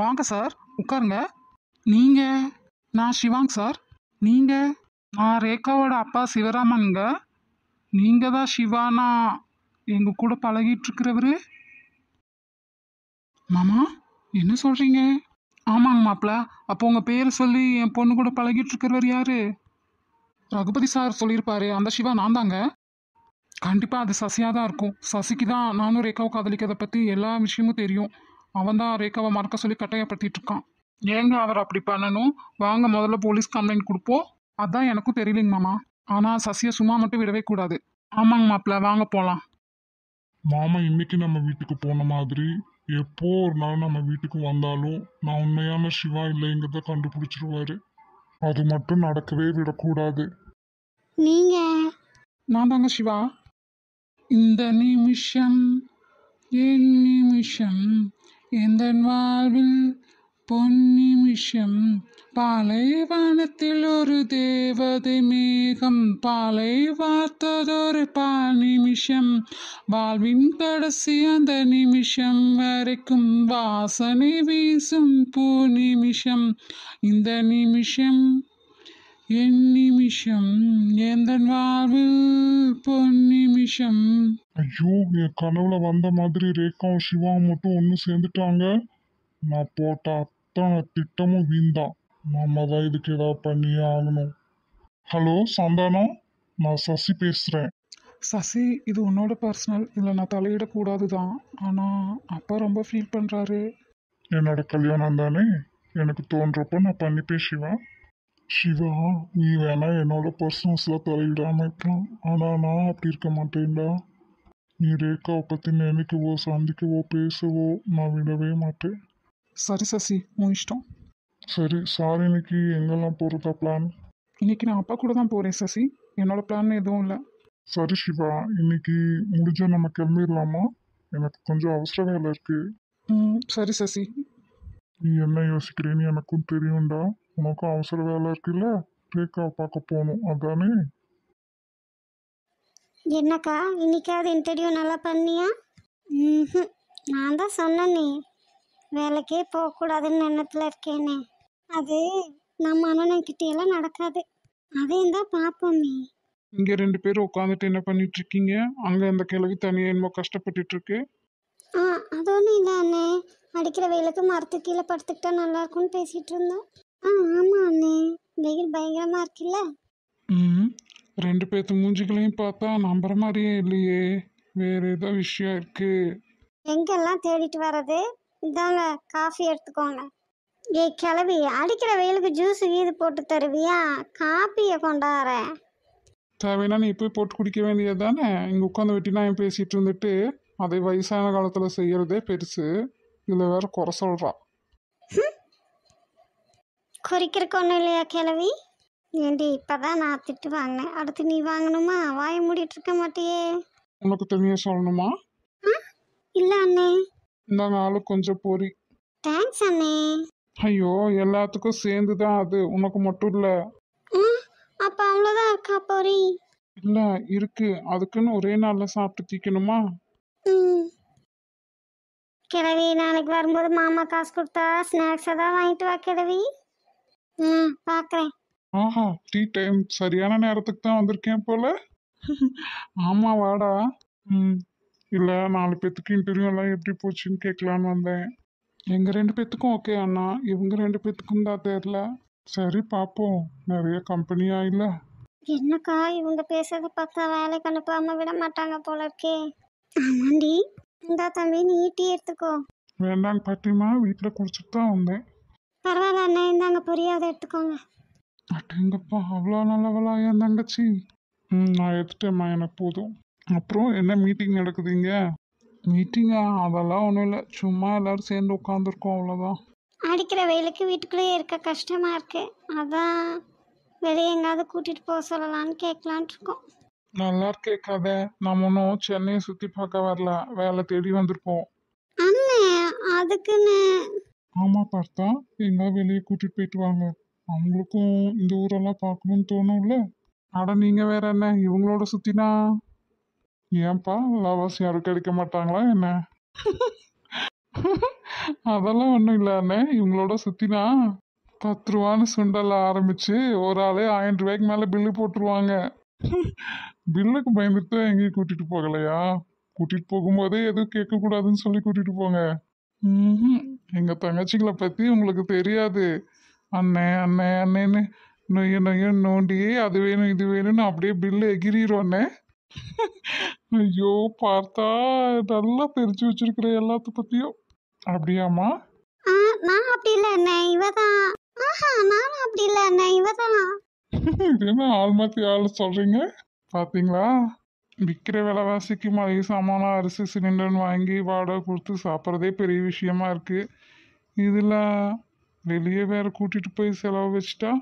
வாங்க சார் உட்காருங்க நீங்கள் நான் சிவாங் சார் நீங்கள் நான் ரேகாவோட அப்பா சிவராமனுங்க நீங்கள் தான் சிவானா எங்கள் கூட பழகிட்டுருக்கிறவரு மாமா என்ன சொல்கிறீங்க ஆமாங்க மாப்பிள்ள அப்போ உங்கள் பேர் சொல்லி என் பொண்ணு கூட பழகிட்டு இருக்கிறவர் யார் ரகுபதி சார் சொல்லியிருப்பாரு அந்த சிவா நான் தாங்க கண்டிப்பாக அது சசியாக தான் இருக்கும் சசிக்கு தான் நானும் ரேகாவை காதலிக்கிறத பற்றி எல்லா விஷயமும் தெரியும் அவன் தான் ரேகாவை மறக்க சொல்லி கட்டாயப்படுத்திட்டு இருக்கான் ஏங்க அவர் அப்படி பண்ணணும் வாங்க முதல்ல போலீஸ் கம்ப்ளைண்ட் கொடுப்போம் அதான் எனக்கும் தெரியலிங்க மாமா ஆனால் சசியை சும்மா மட்டும் விடவே கூடாது ஆமாங்க மாப்பிள்ள வாங்க போகலாம் மாமா இன்னைக்கு நம்ம வீட்டுக்கு போன மாதிரி எப்போ ஒரு நாள் நம்ம வீட்டுக்கு வந்தாலும் நான் உண்மையான சிவா இல்லைங்கிறத கண்டுபிடிச்சிருவாரு அது மட்டும் நடக்கவே விடக்கூடாது நீங்க நான் தாங்க சிவா இந்த நிமிஷம் என் நிமிஷம் எந்த வாழ்வில் பொன்னிமிஷம் பாலைவானத்தில் ஒரு தேவதை மேகம் பாலை வார்த்ததொரு பாநிமிஷம் வாழ்வின் கடைசி அந்த நிமிஷம் வரைக்கும் வாசனை வீசும் பூ நிமிஷம் இந்த நிமிஷம் என் நிமிஷம் எந்தன் வாழ்வில் பொன்னிமிஷம் ஐயோ என் கனவுல வந்த மாதிரி ரேகாவும் சிவாவும் மட்டும் ஒன்று சேர்ந்துட்டாங்க நான் போட்ட அத்தனை திட்டமும் வீந்தான் நம்ம தான் இதுக்கு ஏதாவது பண்ணியே ஆகணும் ஹலோ சந்தானம் நான் சசி பேசுகிறேன் சசி இது உன்னோட பர்சனல் இல்லை நான் தலையிடக்கூடாது தான் ஆனால் அப்பா ரொம்ப ஃபீல் பண்ணுறாரு என்னோட கல்யாணம் தானே எனக்கு தோன்றப்போ நான் பண்ணி பேசுவேன் சிவா நீ வேணா என்னோட பர்சனல்ஸில் தலையிடாமல் இருக்கலாம் ஆனால் நான் அப்படி இருக்க மாட்டேன்டா நீ ரேக்காவை பற்றி நினைக்கவோ சந்திக்கவோ பேசவோ நான் விடவே மாட்டேன் சரி சசி உன் இஷ்டம் சரி சாரி இன்னைக்கு எங்கெல்லாம் போகிறதா பிளான் இன்னைக்கு நான் அப்பா கூட தான் போகிறேன் சசி என்னோட பிளான் எதுவும் இல்லை சரி சிவா இன்னைக்கு முடிஞ்ச நம்ம கிளம்பிடலாமா எனக்கு கொஞ்சம் அவசர வேலை இருக்குது ம் சரி சசி நீ என்ன யோசிக்கிறேன்னு எனக்கும் தெரியும்டா உனக்கும் அவசர வேலை இருக்குல்ல ரேகாவை பார்க்க போகணும் அதானே என்னக்கா இன்னைக்காவது இன்டர்வியூ நல்லா பண்ணியா ம் நான் தான் சொன்னே வேலைக்கே போகக்கூடாதுன்னு எண்ணத்தில் இருக்கேனே அது நம்ம எல்லாம் நடக்காது அதையும் தான் பார்ப்போமே இங்க ரெண்டு பேரும் உட்காந்துட்டு என்ன பண்ணிட்டு இருக்கீங்க அங்க அந்த கிழவி தனியா என்னமோ கஷ்டப்பட்டுட்டு இருக்கு ஆ அது ஒன்றும் இல்லை அண்ணே அடிக்கிற வெயிலுக்கு மரத்து கீழே படுத்துக்கிட்டா நல்லா இருக்கும்னு பேசிகிட்டு இருந்தோம் ஆ ஆமாம் அண்ணே வெயில் பயங்கரமாக இருக்குல்ல ம் ரெண்டு பேர்த்து மூஞ்சிகளையும் பார்த்தா நம்புற மாதிரியே இல்லையே வேற ஏதோ விஷயம் இருக்கு எங்கெல்லாம் தேடிட்டு வர்றது இதாங்க காஃபி எடுத்துக்கோங்க ஏய் கிளவி அடிக்கிற வெயிலுக்கு ஜூஸ் கீது போட்டு தருவியா காப்பியை கொண்டாரேன் தேவைன்னா நீ போய் போட்டு குடிக்க வேண்டியது தானே இங்கே உட்காந்து வெட்டினாயம் பேசிட்டு இருந்துட்டு அதை வயசான காலத்தில் செய்யறதே பெருசு இதில் வேற குறை சொல்றா ஹம், குறிக்கிறக்கு ஒன்றும் இல்லையா கிழவி ஏண்டி இப்போதான் நான் திட்டு வாங்கினேன் அடுத்து நீ வாங்கணுமா வாய மூடிட்டு இருக்க மாட்டியே உனக்கு தனியா சொல்லணுமா இல்ல அண்ணே இந்தாங்க ஆளு கொஞ்சம் பொறி தேங்க்ஸ் அண்ணே ஐயோ எல்லாத்துக்கும் சேர்ந்து தான் அது உனக்கு மட்டும் இல்ல அப்ப அவ்வளவுதான் இருக்கா பொறி இல்ல இருக்கு அதுக்குன்னு ஒரே நாள்ல சாப்பிட்டு தீக்கணுமா கிழவி நாளைக்கு வரும்போது மாமா காசு கொடுத்தா ஸ்நாக்ஸ் ஏதாவது வாங்கிட்டு வா கிழவி ம் ஆஹா டீ டைம் சரியான நேரத்துக்கு தான் வந்திருக்கேன் போல ஆமா வாடா ம் இல்லை நாலு பேத்துக்கு இன்டர்வியூ எல்லாம் எப்படி போச்சுன்னு கேட்கலான்னு வந்தேன் எங்கள் ரெண்டு பேத்துக்கும் ஓகே அண்ணா இவங்க ரெண்டு பேத்துக்கும் தான் தெரில சரி பார்ப்போம் நிறைய கம்பெனி இல்லை என்னக்கா இவங்க பேசுறத பார்த்தா வேலைக்கு அனுப்பாம விட மாட்டாங்க போல இருக்கே ஆமாண்டி இந்தா தம்பி நீ எடுத்துக்கோ வேண்டாம் பாட்டிமா வீட்டில் குடிச்சிட்டு தான் வந்தேன் பரவாயில்ல அண்ணா இந்தாங்க புரியாத எடுத்துக்கோங்க அட்டங்கப்பா அவ்வளோ நல்லவளா என் தங்கச்சி ம் நான் எடுத்துட்டேம்மா எனக்கு போதும் அப்புறம் என்ன மீட்டிங் நடக்குதுங்க மீட்டிங்கா அதெல்லாம் ஒன்றும் இல்லை சும்மா எல்லாரும் சேர்ந்து உட்காந்துருக்கோம் அவ்வளோதான் அடிக்கிற வெயிலுக்கு வீட்டுக்குள்ளேயே இருக்க கஷ்டமாக இருக்கு அதான் வெளியே எங்காவது கூட்டிகிட்டு போக சொல்லலான்னு கேட்கலான் இருக்கோம் நல்லா இருக்கே கதை நம்ம ஒன்றும் சென்னையை சுற்றி பார்க்க வரல வேலை தேடி வந்திருப்போம் அண்ணே அதுக்குன்னு ஆமா பார்த்தா எங்கேயா வெளியே கூட்டிட்டு போயிட்டு வாங்க அவங்களுக்கும் இந்த ஊரெல்லாம் பார்க்கணும்னு தோணும்ல அட நீங்க வேற என்ன இவங்களோட சுத்தினா ஏன்பா லவர்ஸ் யாரும் கிடைக்க மாட்டாங்களா என்ன அதெல்லாம் ஒன்றும் இல்லை அண்ணே இவங்களோட சுத்தினா பத்து ரூபான்னு சுண்டல ஆரம்பிச்சு ஒரு ஆளே ஆயிரம் ரூபாய்க்கு மேலே பில்லு போட்டுருவாங்க பில்லுக்கு பயந்துட்டு எங்கேயும் கூட்டிட்டு போகலையா கூட்டிட்டு போகும்போதே எதுவும் கேட்கக்கூடாதுன்னு சொல்லி கூட்டிட்டு போங்க எங்கள் தங்கச்சிங்களை பற்றி உங்களுக்கு தெரியாது அண்ணே அண்ணே அண்ணேன்னு நொய்ய நொய்ய நோண்டியே அது வேணும் இது வேணும்னு அப்படியே பில்லு எகிரிடுறோண்ணே ஐயோ பார்த்தா நல்லா தெரிஞ்சு வச்சிருக்கிற எல்லாத்த பத்தியும் அப்படியாம்மா நான் அப்படி இல்ல அண்ணா இவதான் ஆஹா அப்படி இல்ல அண்ணா இவதான் என்ன ஆள் மாத்தி ஆள் சொல்றீங்க பாத்தீங்களா விற்கிற விலைவாசிக்கு மளிகை சாமானம் அரிசி சிலிண்டர்னு வாங்கி வாடகை கொடுத்து சாப்பிட்றதே பெரிய விஷயமா இருக்குது இதில் வெளியே வேறு கூட்டிகிட்டு போய் செலவு வச்சுட்டா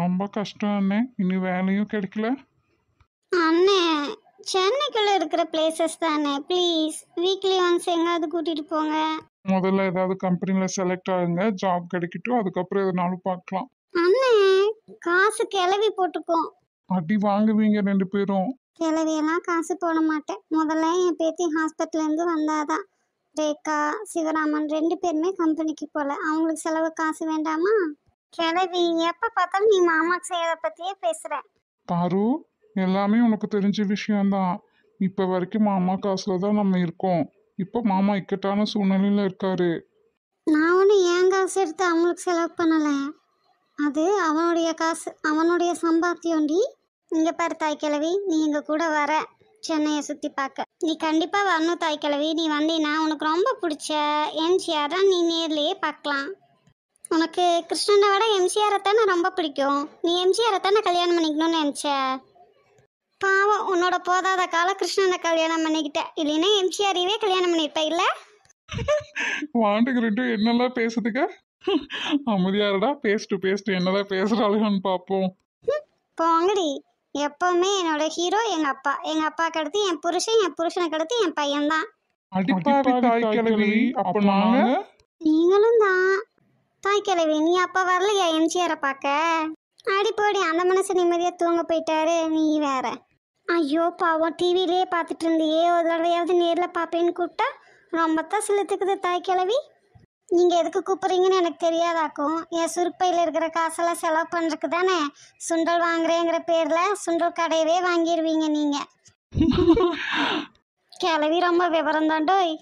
ரொம்ப கஷ்டம் அண்ணே இனி வேலையும் கிடைக்கல அண்ணே சென்னைக்குள்ளே இருக்கிற பிளேசஸ் தானே ப்ளீஸ் வீக்லி ஒன்ஸ் எங்காவது கூட்டிகிட்டு போங்க முதல்ல ஏதாவது கம்பெனியில் செலக்ட் ஆகுங்க ஜாப் கிடைக்கட்டும் அதுக்கப்புறம் எதுனாலும் பார்க்கலாம் அண்ணே காசு கிளவி போட்டுப்போம் அடி வாங்குவீங்க ரெண்டு பேரும் கிளவியெல்லாம் காசு போட மாட்டேன் முதல்ல என் பேத்தி ஹாஸ்பிட்டல்லேருந்து வந்தாதான் ரேகா சிவராமன் ரெண்டு பேருமே கம்பெனிக்கு போகல அவங்களுக்கு செலவு காசு வேண்டாமா கிளவி எப்போ பார்த்தாலும் நீ மாமாக்கு செய்யறதை பற்றியே பேசுகிறேன் பாரு எல்லாமே உனக்கு தெரிஞ்ச விஷயம்தான் இப்போ வரைக்கும் மாமா காசில் தான் நம்ம இருக்கோம் இப்போ மாமா இக்கட்டான சூழ்நிலையில் இருக்காரு நான் ஒன்று என் காசு எடுத்து அவங்களுக்கு செலவு பண்ணலை அது அவனுடைய காசு அவனுடைய சம்பாத்தியம்டி இங்கே பாரு கிழவி நீ எங்கள் கூட வர சென்னையை சுற்றி பார்க்க நீ கண்டிப்பாக வரணும் தாய் கிழவி நீ வந்தீன்னா உனக்கு ரொம்ப பிடிச்ச தான் நீ நேர்லயே பார்க்கலாம் உனக்கு கிருஷ்ணனை விட எம்ஜிஆரை தானே ரொம்ப பிடிக்கும் நீ எம்ஜிஆரை தானே கல்யாணம் பண்ணிக்கணும்னு நினச்ச பாவம் உன்னோட போதாத கால கிருஷ்ணனை கல்யாணம் பண்ணிக்கிட்ட இல்லைன்னா எம்ஜிஆரையே கல்யாணம் பண்ணியிருப்ப இல்லை வாண்டுக்கிட்டு என்னெல்லாம் பேசுதுக்க அமைதியாரடா பேசிட்டு பேசிட்டு என்னதான் பேசுகிறாளுன்னு பார்ப்போம் போங்கடி எப்பவுமே என்னோட ஹீரோ எங்க அப்பா எங்க அப்பா கடத்தி என் புருஷன் என் புருஷனுக்கு அடுத்து என் பையன் தான் நீங்களும் தான் தாய் கிழவி நீ அப்பா வரலையா எம்ஜிஆரை பார்க்க அடிப்படி அந்த மனசு நிம்மதியாக தூங்க போயிட்டாரு நீ வேற ஐயோ பாவம் டிவிலேயே பார்த்துட்டு இருந்தியே ஒரு தடவையாவது நேரில் பார்ப்பேன்னு கூப்பிட்டா ரொம்ப தான் செலுத்துக்குது தாய் கிழவி நீங்கள் எதுக்கு கூப்பிட்றீங்கன்னு எனக்கு தெரியாதாக்கும் என் சுருப்பையில் இருக்கிற காசெல்லாம் செலவு பண்ணுறதுக்கு தானே சுண்டல் வாங்குறேங்கிற பேரில் சுண்டல் கடையவே வாங்கிடுவீங்க நீங்கள் கிளவி ரொம்ப விவரம் தாண்டோய்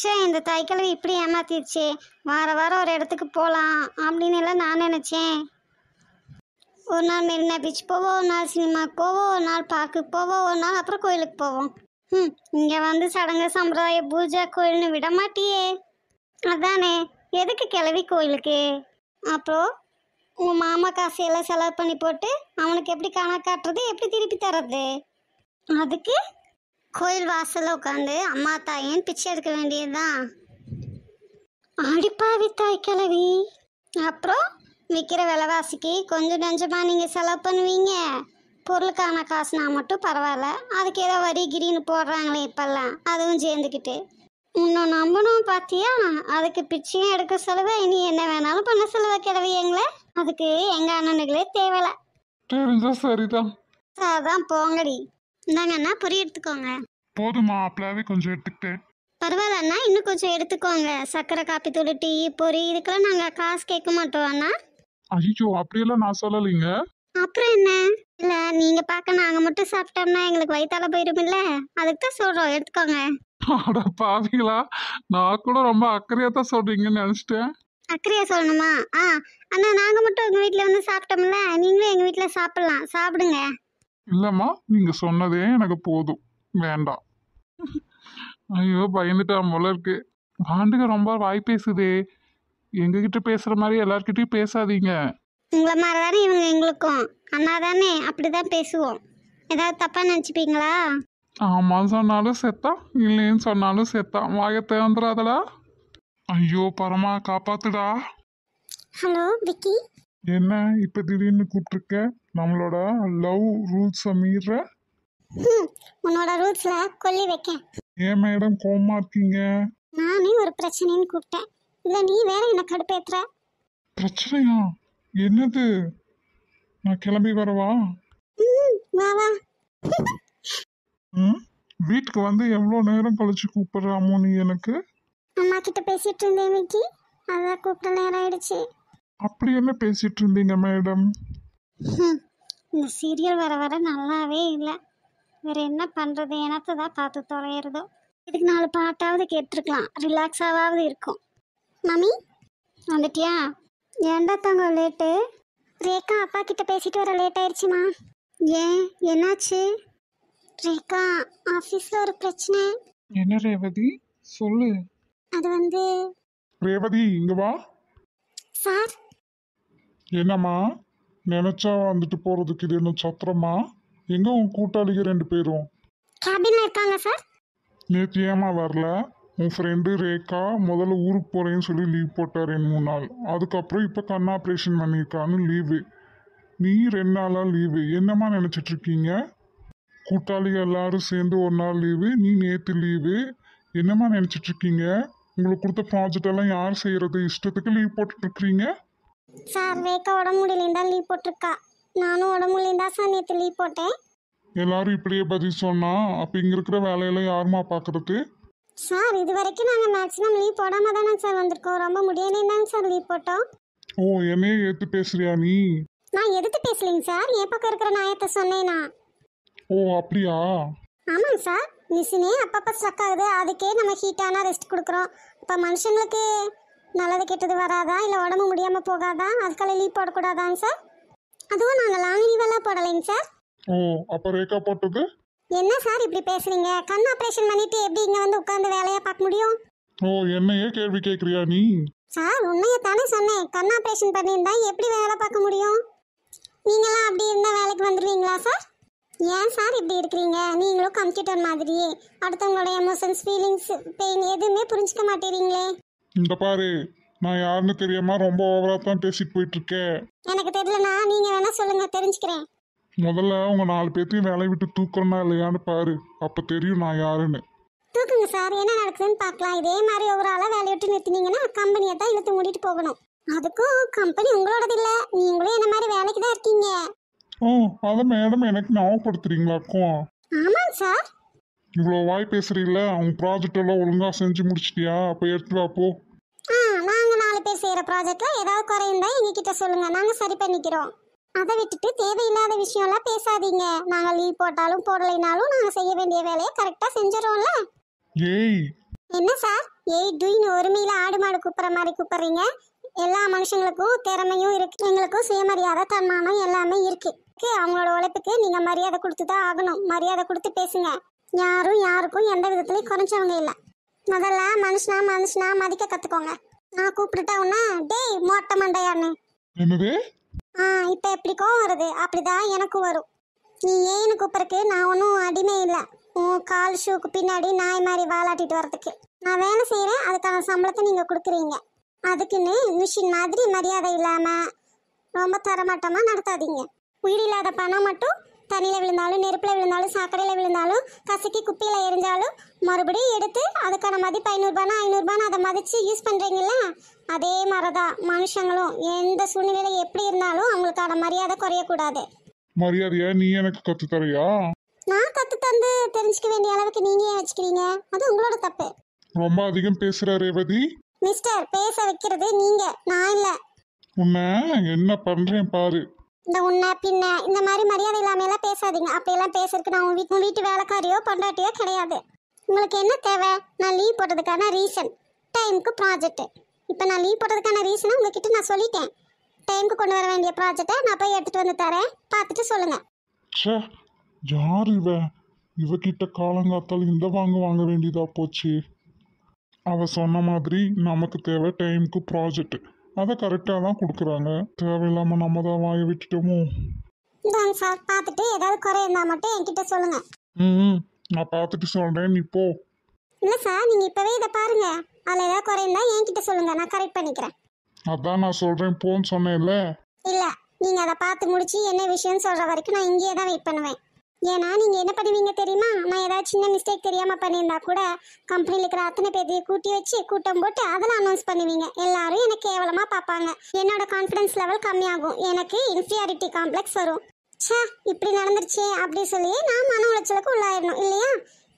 சே இந்த தாய்க்கிழவி இப்படி ஏமாத்திடுச்சு வார வாரம் ஒரு இடத்துக்கு போகலாம் அப்படின்னு எல்லாம் நான் நினச்சேன் ஒரு நாள் மெரினா பீச் போவோம் ஒரு நாள் சினிமாவுக்கு போவோம் ஒரு நாள் பார்க்குக்கு போவோம் ஒரு நாள் அப்புறம் கோயிலுக்கு போவோம் ம் இங்கே வந்து சடங்கு சம்பிரதாய பூஜை கோயில்னு விட மாட்டியே அதானே எதுக்கு கிளவி கோயிலுக்கு அப்புறம் உங்கள் மாமா காசு எல்லாம் செலவு பண்ணி போட்டு அவனுக்கு எப்படி கணக்கு காட்டுறது எப்படி திருப்பி தர்றது அதுக்கு கோயில் வாசலில் உட்காந்து அம்மா தாயின் பிச்சை எடுக்க வேண்டியதுதான் அடிப்பாவி தாய் கிளவி அப்புறம் விற்கிற விலைவாசிக்கு கொஞ்சம் நெஞ்சமாக நீங்கள் செலவு பண்ணுவீங்க பொருளுக்கான காசுனா மட்டும் பரவாயில்ல அதுக்கு ஏதோ வரி கிரின்னு போடுறாங்களே இப்போல்லாம் அதுவும் சேர்ந்துக்கிட்டு இன்னும் நம்பணும் பாத்தியா அதுக்கு பிச்சையும் எடுக்க சொல்லுவ இனி என்ன வேணாலும் பண்ண சொல்லுவ கிடவியங்களே அதுக்கு எங்க அண்ணனுகளே தேவையில்ல தெரிஞ்சா சரிதான் அதான் போங்கடி இந்தாங்க அண்ணா பொறி எடுத்துக்கோங்க போதுமா அப்பளாவே கொஞ்சம் எடுத்துக்கிட்டேன் பரவாயில்ல அண்ணா இன்னும் கொஞ்சம் எடுத்துக்கோங்க சக்கரை காப்பி தூள் டீ பொறி இதுக்கெல்லாம் நாங்க காசு கேட்க மாட்டோம் அண்ணா ஐயோ அப்படியெல்லாம் நான் சொல்லலைங்க அப்புறம் என்ன இல்ல நீங்க பார்க்க நாங்க மட்டும் சாப்பிட்டோம்னா எங்களுக்கு வயித்தால போயிருமில்ல அதுக்கு தான் சொல்றோம் எடுத்துக்கோங்க அட பாவிங்களா நான் கூட ரொம்ப அக்கறையா தான் சொல்றீங்கன்னு நினைச்சிட்டேன் அக்கறையா சொல்லணுமா ஆ அண்ணா நாங்க மட்டும் உங்க வீட்ல வந்து சாப்பிட்டோம்ல நீங்களும் எங்க வீட்ல சாப்பிடலாம் சாப்பிடுங்க இல்லம்மா நீங்க சொன்னதே எனக்கு போதும் வேண்டாம் ஐயோ பயந்துட்டா போல இருக்கு வாண்டுக ரொம்ப வாய் பேசுதே எங்ககிட்ட பேசுற மாதிரி எல்லார்கிட்டயும் பேசாதீங்க உங்களை மாதிரி தானே இவங்க எங்களுக்கும் அண்ணா தானே அப்படி தான் பேசுவோம் ஏதாவது தப்பாக நினச்சிப்பீங்களா ஆமாம் சொன்னாலும் செத்தா இல்லைன்னு சொன்னாலும் செத்தா வாய திறந்துடாதடா ஐயோ பரமா காப்பாத்துடா ஹலோ விக்கி என்ன இப்போ திடீர்னு கூப்பிட்டுருக்க நம்மளோட லவ் ரூல்ஸை மீற உன்னோட ரூல்ஸ்ல கொல்லி வைக்க ஏன் மேடம் கோமா இருக்கீங்க நானே ஒரு பிரச்சனைன்னு கூப்பிட்டேன் இல்ல நீ வேற என்ன கடுப்பேத்துற பிரச்சனையா என்னது நான் கிளம்பி வரவா வீட்டுக்கு வந்து எவ்வளோ நேரம் கழிச்சு கூப்பிடுறாமோ நீ எனக்கு அம்மா கிட்ட பேசிட்டு இருந்தேன் விக்கி அதான் கூப்பிட்ட நேரம் ஆயிடுச்சு அப்படி என்ன பேசிட்டு இருந்தீங்க மேடம் இந்த சீரியல் வர வர நல்லாவே இல்லை வேற என்ன பண்றது எனத்ததான் பார்த்து தொலையிறதோ இதுக்கு நாலு பாட்டாவது கேட்டிருக்கலாம் ரிலாக்ஸாவது இருக்கும் மம்மி வந்துட்டியா ஏன்டா தங்க லேட்டு ரேகா அப்பா கிட்ட பேசிட்டு வர லேட் ஆயிடுச்சுமா ஏன் என்னாச்சு ரேகா ஆஃபீஸில் ஒரு பிரச்சனை என்ன ரேவதி சொல்லு அது வந்து ரேவதி இங்க வா சார் என்னம்மா நினைச்சா வந்துட்டு போறதுக்கு இது என்ன சத்திரமா எங்க உன் கூட்டாளிக ரெண்டு பேரும் கேபினில் இருக்காங்க சார் நேற்று ஏமா வரல உன் ஃப்ரெண்டு ரேகா முதல்ல ஊருக்கு போகிறேன்னு சொல்லி லீவ் போட்டார் ரெண்டு மூணு நாள் அதுக்கப்புறம் இப்போ கண் ஆப்ரேஷன் பண்ணியிருக்கான்னு லீவு நீ ரெண்டு நாளாக லீவு என்னம்மா நினச்சிட்ருக்கீங்க கூட்டாளி எல்லாரும் சேர்ந்து ஒரு நாள் லீவு நீ நேற்று லீவு என்னம்மா நினச்சிட்ருக்கீங்க உங்களுக்கு கொடுத்த ப்ராஜெக்ட் எல்லாம் யார் செய்கிறது இஷ்டத்துக்கு லீவ் போட்டுட்ருக்கிறீங்க சார் ரேகா உடம்பு லீவ் போட்டிருக்கா நானும் உடம்பு சார் நேற்று லீவ் போட்டேன் எல்லாரும் இப்படியே பதில் சொன்னா அப்போ இங்கே இருக்கிற வேலையெல்லாம் யாருமா பார்க்குறது சார் இது வரைக்கும் நாங்கள் மேக்ஸிமம் லீவ் போடாம தானே சார் வந்திருக்கோம் ரொம்ப முடியலைன்னு தாங்க சார் லீவ் போட்டோம் ஓ என்னையே ஏத்து பேசுறியா நீ நான் எதுக்கு பேசலைங்க சார் என் பக்கம் இருக்கிற நியாயத்தை சொன்னேனா ஓ அப்படியா ஆமாங்க சார் மிஷினே அப்பப்போ ஸ்ட்ரக் ஆகுது அதுக்கே நம்ம ஹீட்டான ரெஸ்ட் கொடுக்குறோம் இப்போ மனுஷங்களுக்கு நல்லது கெட்டது வராதா இல்லை உடம்பு முடியாமல் போகாதா அதுக்கெல்லாம் லீவ் போடக்கூடாதாங்க சார் அதுவும் நாங்கள் லாங் லீவெல்லாம் போடலைங்க சார் ஓ அப்ப ரேகா போட்டுக்கு என்ன சார் இப்படி பேசுறீங்க கண் ஆபரேஷன் பண்ணிட்டு எப்படி இங்க வந்து உட்கார்ந்து வேலையா பார்க்க முடியும் ஓ என்னையே கேள்வி கேக்குறியா நீ சார் உண்மையை தானே சொன்னேன் கண் ஆபரேஷன் பண்ணியிருந்தா எப்படி வேலை பார்க்க முடியும் நீங்களாம் அப்படி இருந்தா வேலைக்கு வந்துடுவீங்களா சார் ஏன் சார் இப்படி இருக்கிறீங்க நீங்களும் கம்ப்யூட்டர் மாதிரியே அடுத்தவங்களோட எமோஷன்ஸ் ஃபீலிங்ஸ் பெயின் எதுவுமே புரிஞ்சுக்க மாட்டேறீங்களே இந்த பாரு நான் யாருன்னு தெரியாம ரொம்ப ஓவரா தான் பேசிட்டு போயிட்டு இருக்கேன் எனக்கு தெரியலனா நீங்க வேணா சொல்லுங்க தெரிஞ்சுக்கிறேன் முதல்ல அவங்க நாலு பேர்த்தையும் வேலையை விட்டு தூக்கணும்னா இல்லையான்னு பாரு அப்போ தெரியும் நான் யாருன்னு தூக்குங்க சார் என்ன நடக்குதுன்னு பார்க்கலாம் இதே மாதிரி ஒரு ஆளாக வேலையை விட்டு நிறுத்தினீங்கன்னா கம்பெனியை தான் இழுத்து மூடிட்டு போகணும் அதுக்கும் கம்பெனி உங்களோடது இல்லை நீங்களும் என்ன மாதிரி வேலைக்கு தான் இருக்கீங்க ஓ அதை மேடம் எனக்கு ஞாபகப்படுத்துறீங்களாக்கும் ஆமாங்க சார் இவ்வளோ வாய் பேசுறீல்ல அவங்க ப்ராஜெக்ட் எல்லாம் ஒழுங்காக செஞ்சு முடிச்சிட்டியா அப்போ எடுத்துவா போ ஆ நாங்கள் நாலு பேர் செய்கிற ப்ராஜெக்டில் ஏதாவது குறையிருந்தா எங்ககிட்ட சொல்லுங்கள் நாங்கள் சரி பண்ணிக்கிறோம் அதை விட்டுட்டு தேவையில்லாத விஷயம்லாம் பேசாதீங்க நாங்கள் லீவ் போட்டாலும் போடலைனாலும் நாங்கள் செய்ய வேண்டிய வேலையை கரெக்டாக செஞ்சிடோம்ல என்ன சார் ஏய் டூயின் ஒருமையில ஆடு மாடு கூப்பிட்ற மாதிரி கூப்பிட்றீங்க எல்லா மனுஷங்களுக்கும் திறமையும் இருக்கு எங்களுக்கும் சுயமரியாதை தன்மானம் எல்லாமே இருக்கு அவங்களோட உழைப்புக்கு நீங்கள் மரியாதை கொடுத்து தான் ஆகணும் மரியாதை கொடுத்து பேசுங்க யாரும் யாருக்கும் எந்த விதத்துலயும் குறைஞ்சவங்க இல்லை முதல்ல மனுஷனா மனுஷனா மதிக்க கற்றுக்கோங்க நான் கூப்பிட்டுட்டா உன்னா டேய் மொட்டை மண்டையான்னு இப்போ எப்படி கோவம் வருது அப்படிதான் எனக்கும் வரும் நீ ஏன்னு கூப்பிட்றக்கு நான் ஒன்றும் அடிமை இல்லை உன் கால் ஷூக்கு பின்னாடி நாய் மாதிரி வாலாட்டிட்டு வர்றதுக்கு நான் வேலை செய்கிறேன் அதுக்கான சம்பளத்தை நீங்கள் கொடுக்குறீங்க அதுக்குன்னு மிஷின் மாதிரி மரியாதை இல்லாமல் ரொம்ப தரமாட்டமாக நடத்தாதீங்க உயிரில்லாத பணம் மட்டும் தண்ணியில் விழுந்தாலும் நெருப்பில் விழுந்தாலும் சாக்கடையில் விழுந்தாலும் கசக்கி குப்பியில் எரிஞ்சாலும் மறுபடியும் எடுத்து அதுக்கான மதிப்பு ஐநூறுபானா ஐநூறுபான்னு அதை மதித்து யூஸ் பண்ணுறீங்களா அதே மாதிரி தான் மனுஷங்களும் எந்த சூழ்நிலையில எப்படி இருந்தாலும் அவங்களுக்கான மரியாதை குறையக்கூடாது மரியாதையா நீ எனக்கு கத்து தரையா நான் கத்து தந்து தெரிஞ்சுக்க வேண்டிய அளவுக்கு நீங்க ஏன் வச்சுக்கிறீங்க அது உங்களோட தப்பு ரொம்ப அதிகம் பேசுற ரேவதி மிஸ்டர் பேச வைக்கிறது நீங்க நான் இல்ல உன்னை என்ன பண்றேன் பாரு இந்த உன்ன பின்ன இந்த மாதிரி மரியாதை இல்லாம எல்லாம் பேசாதீங்க எல்லாம் பேசுறதுக்கு நான் உங்க வீட்டு வீட்டு வேலைக்காரியோ பண்டாட்டியோ கிடையாது உங்களுக்கு என்ன தேவை நான் லீவ் போட்டதுக்கான ரீசன் டைமுக்கு ப்ராஜெக்ட் இப்போ நான் லீவ் போட்டதுக்கான ரீசனை உங்ககிட்ட நான் சொல்லிட்டேன் டைமுக்கு கொண்டு வர வேண்டிய ப்ராஜெக்டை நான் போய் எடுத்துகிட்டு வந்து தரேன் பார்த்துட்டு சொல்லுங்கள் ச்சே யார் இவ இவகிட்ட காலங்காத்தால் இந்த வாங்க வாங்க வேண்டியதா போச்சு அவ சொன்ன மாதிரி நமக்கு தேவை டைமுக்கு ப்ராஜெக்ட் அதை கரெக்டாக தான் கொடுக்குறாங்க தேவையில்லாமல் நம்ம தான் வாங்கி விட்டுட்டோமோ இந்தாங்க சார் பார்த்துட்டு ஏதாவது குறை இருந்தால் மட்டும் என்கிட்ட சொல்லுங்கள் ம் ம், நான் பார்த்துட்டு சொல்கிறேன் நீ போ இல்லை சார் நீங்கள் இப்போவே இதை பாருங்கள் அதில் ஏதாவது குறைந்தா என்கிட்ட சொல்லுங்க நான் கரெக்ட் பண்ணிக்கிறேன் அதான் நான் சொல்றேன் போன்னு சொன்னேன்ல இல்ல நீங்க அதை பார்த்து முடிச்சு என்ன விஷயம்னு சொல்ற வரைக்கும் நான் இங்கேயே தான் வெயிட் பண்ணுவேன் ஏன்னா நீங்க என்ன பண்ணுவீங்க தெரியுமா நான் ஏதாவது சின்ன மிஸ்டேக் தெரியாம பண்ணியிருந்தா கூட கம்பெனியில் இருக்கிற அத்தனை பேரையும் கூட்டி வச்சு கூட்டம் போட்டு அதில் அனௌன்ஸ் பண்ணுவீங்க எல்லாரும் எனக்கு கேவலமா பார்ப்பாங்க என்னோட கான்ஃபிடன்ஸ் லெவல் கம்மியாகும் எனக்கு இன்ஃபீரியாரிட்டி காம்ப்ளெக்ஸ் வரும் சே இப்படி நடந்துருச்சே அப்படி சொல்லி நான் மன உளைச்சலுக்கு உள்ளாயிடணும் இல்லையா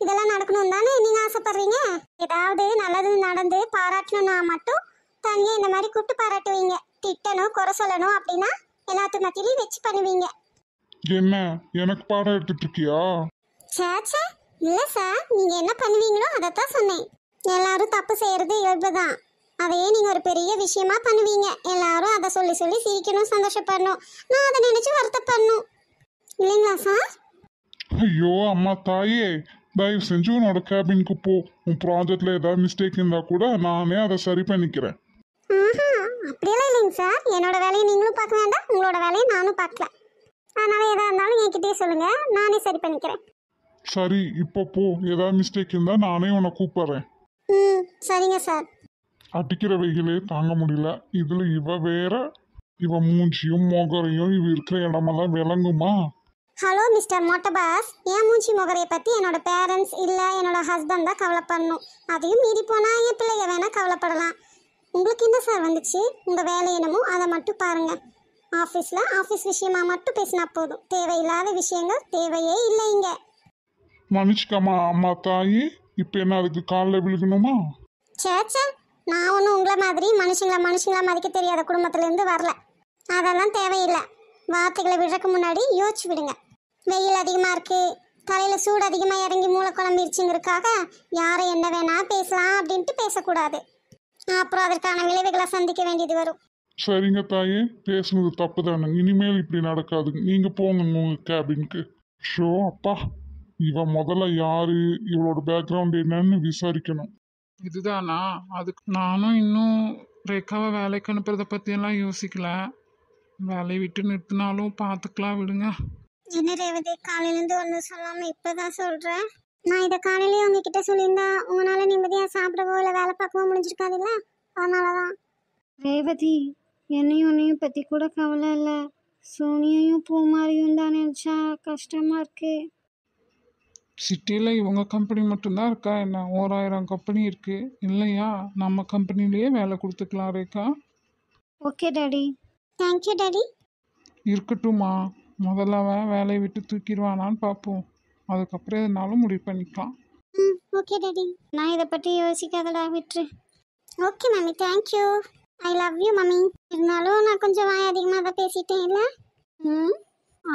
இதெல்லாம் நடக்கணும் தானே நீங்கள் ஆசைப்படுறீங்க ஏதாவது நல்லது நடந்து பாராட்டணும்னா மட்டும் தனியாக இந்த மாதிரி கூப்பிட்டு பாராட்டுவீங்க திட்டணும் குறை சொல்லணும் அப்படின்னா எல்லாத்து மத்தியிலையும் வச்சு பண்ணுவீங்க என்ன எனக்கு பாடம் எடுத்துட்டு இருக்கியா சேச்சே இல்லை சார் நீங்கள் என்ன பண்ணுவீங்களோ அதைத்தான் சொன்னேன் எல்லாரும் தப்பு செய்கிறது இயல்பு தான் அதையே நீங்கள் ஒரு பெரிய விஷயமா பண்ணுவீங்க எல்லாரும் அதை சொல்லி சொல்லி சிரிக்கணும் சந்தோஷப்படணும் நான் அதை நினச்சி வருத்தப்படணும் இல்லைங்களா சார் ஐயோ அம்மா தாயே தயவு செஞ்சு உன்னோட கேபினுக்கு போ உன் ப்ராஜெக்ட்ல ஏதாவது மிஸ்டேக் இருந்தா கூட நானே அதை சரி பண்ணிக்கிறேன் அப்படியெல்லாம் இல்லைங்க சார் என்னோட வேலையை நீங்களும் பார்க்க வேண்டாம் உங்களோட வேலையை நானும் பார்க்கல அதனால எதா இருந்தாலும் என்கிட்டயே சொல்லுங்க நானே சரி பண்ணிக்கிறேன் சரி இப்போ போ ஏதாவது மிஸ்டேக் இருந்தா நானே உன்னை கூப்பிடுறேன் ம் சரிங்க சார் அடிக்கிற வெயிலே தாங்க முடியல இதுல இவ வேற இவ மூஞ்சியும் முகரையும் இவ இருக்கிற இடமெல்லாம் விளங்குமா ஹலோ மிஸ்டர் மொட்டபாஸ் என் மூஞ்சி முகரையை பற்றி என்னோட பேரண்ட்ஸ் இல்லை என்னோட ஹஸ்பண்ட் தான் கவலைப்படணும் அதையும் மீறி போனால் என் பிள்ளைய வேணால் கவலைப்படலாம் உங்களுக்கு என்ன சார் வந்துச்சு உங்கள் வேலை என்னமோ அதை மட்டும் பாருங்கள் ஆஃபீஸில் ஆஃபீஸ் விஷயமா மட்டும் பேசினா போதும் தேவையில்லாத விஷயங்கள் தேவையே இல்லை இங்கே மன்னிச்சுக்காமா அம்மா தாயி இப்போ என்ன அதுக்கு காலில் விழுகணுமா சேச்சே நான் ஒன்றும் உங்களை மாதிரி மனுஷங்களை மனுஷங்களா மதிக்க தெரியாத குடும்பத்துலேருந்து வரல அதெல்லாம் தேவையில்லை வார்த்தைகளை விழக்கு முன்னாடி யோசிச்சு விடுங்க வெயில் அதிகமாக இருக்குது தலையில் சூடு அதிகமாக இறங்கி மூளை குழம்பிருச்சுங்கிறதுக்காக யாரும் என்ன வேணா பேசலாம் அப்படின்ட்டு பேசக்கூடாது அப்புறம் அதற்கான விளைவுகளை சந்திக்க வேண்டியது வரும் சரிங்க தாயே பேசுனது தப்பு தானே இனிமேல் இப்படி நடக்காது நீங்கள் போங்க உங்கள் கேபின்க்கு ஷோ அப்பா இவன் முதல்ல யாரு இவளோட பேக்ரவுண்ட் என்னன்னு விசாரிக்கணும் இதுதானா அதுக்கு நானும் இன்னும் ரேக்காவை வேலைக்கு அனுப்புறத பற்றியெல்லாம் யோசிக்கல வேலையை விட்டு நிறுத்தினாலும் பார்த்துக்கலாம் விடுங்க என்ன ரேவதி காலையிலேருந்து ஒன்றும் சொல்லாமல் இப்போ தான் சொல்கிறேன் நான் இதை காலையிலேயே உங்ககிட்ட சொல்லியிருந்தா உங்களால் நிம்மதியாக சாப்பிடவோ இல்லை வேலை பார்க்கவோ முடிஞ்சிருக்காதுல்ல அதனால தான் ரேவதி என்னையும் உன்னையும் பற்றி கூட கவலை இல்லை சோனியையும் பூமாரியும் தான் நினச்சா கஷ்டமாக இருக்கு சிட்டியில் இவங்க கம்பெனி மட்டும்தான் இருக்கா என்ன ஓராயிரம் கம்பெனி இருக்குது இல்லையா நம்ம கம்பெனிலேயே வேலை கொடுத்துக்கலாம் Rekha okay daddy thank you daddy இருக்கட்டும்மா முதல்ல அவன் வேலையை விட்டு தூக்கிடுவானான்னு பார்ப்போம் அதுக்கப்புறம் எதுனாலும் முடிவு பண்ணிக்கலாம் ம் ஓகே டாடி நான் இதை பற்றி யோசிக்காதடா விட்டுரு okay mummy thank you I love you mummy இருந்தாலும் நான் கொஞ்சம் வாய் அதிகமாக தான் பேசிட்டேன் இல்லை ம்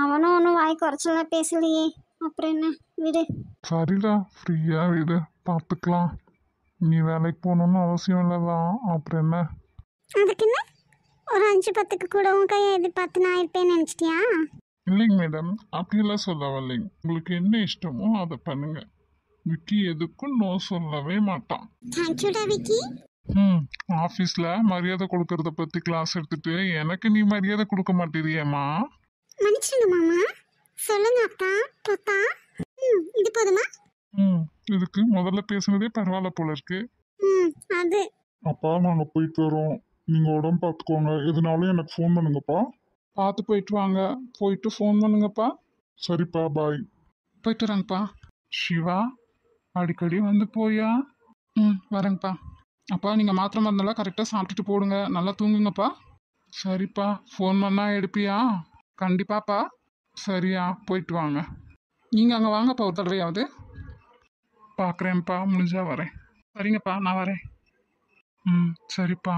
அவனும் ஒன்றும் வாய் குறைச்சலாம் பேசலையே அப்புறம் என்ன விடு சரிடா ஃப்ரீயாக விடு பார்த்துக்கலாம் நீ வேலைக்கு போகணுன்னு அவசியம் இல்லைதான் அப்புறம் என்ன அதுக்கு என்ன ஒரு அஞ்சு பத்துக்கு கூட உன் கையை எதிர்பார்த்து நான் இருப்பேன்னு நினச்சிட்டியா இல்லைங்க மேடம் அப்படியெல்லாம் சொல்ல வரலைங்க உங்களுக்கு என்ன இஷ்டமோ அதை பண்ணுங்க விக்கி எதுக்கும் நோ சொல்லவே மாட்டான் தேங்க்யூடா விக்கி ம் ஆஃபீஸில் மரியாதை கொடுக்கறத பற்றி கிளாஸ் எடுத்துட்டு எனக்கு நீ மரியாதை கொடுக்க மாட்டேறியேம்மா மன்னிச்சிடுங்க மாமா சொல்லுங்க அத்தா பொத்தா ம் இது போதுமா ம் இதுக்கு முதல்ல பேசுனதே பரவாயில்ல போல இருக்கு ம் அது அப்பா நாங்கள் போயிட்டு வரோம் நீங்கள் உடம்பு பார்த்துக்கோங்க எதுனாலும் எனக்கு ஃபோன் பண்ணுங்கப்பா பார்த்து போயிட்டு வாங்க போயிட்டு ஃபோன் பண்ணுங்கப்பா சரிப்பா பாய் போயிட்டு வரேங்கப்பா சிவா அடிக்கடி வந்து போயா ம் வரேங்கப்பா அப்பா நீங்கள் மாத்திரை மருந்தெல்லாம் கரெக்டாக சாப்பிட்டுட்டு போடுங்க நல்லா தூங்குங்கப்பா சரிப்பா ஃபோன் பண்ணால் எடுப்பியா கண்டிப்பாப்பா சரியா போயிட்டு வாங்க நீங்கள் அங்கே வாங்கப்பா ஒரு தடவையாவது பார்க்குறேன்ப்பா முடிஞ்சா வரேன் சரிங்கப்பா நான் வரேன் ம் சரிப்பா